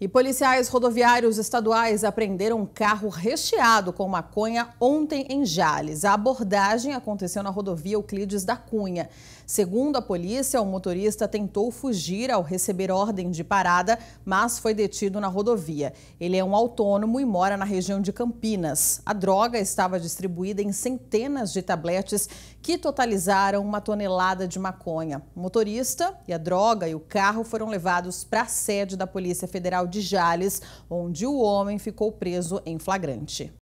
E policiais rodoviários estaduais apreenderam um carro recheado com maconha ontem em Jales. A abordagem aconteceu na rodovia Euclides da Cunha. Segundo a polícia, o motorista tentou fugir ao receber ordem de parada, mas foi detido na rodovia. Ele é um autônomo e mora na região de Campinas. A droga estava distribuída em centenas de tabletes que totalizaram uma tonelada de maconha. O motorista e a droga e o carro foram levados para a sede da Polícia Federal de Jales, onde o homem ficou preso em flagrante.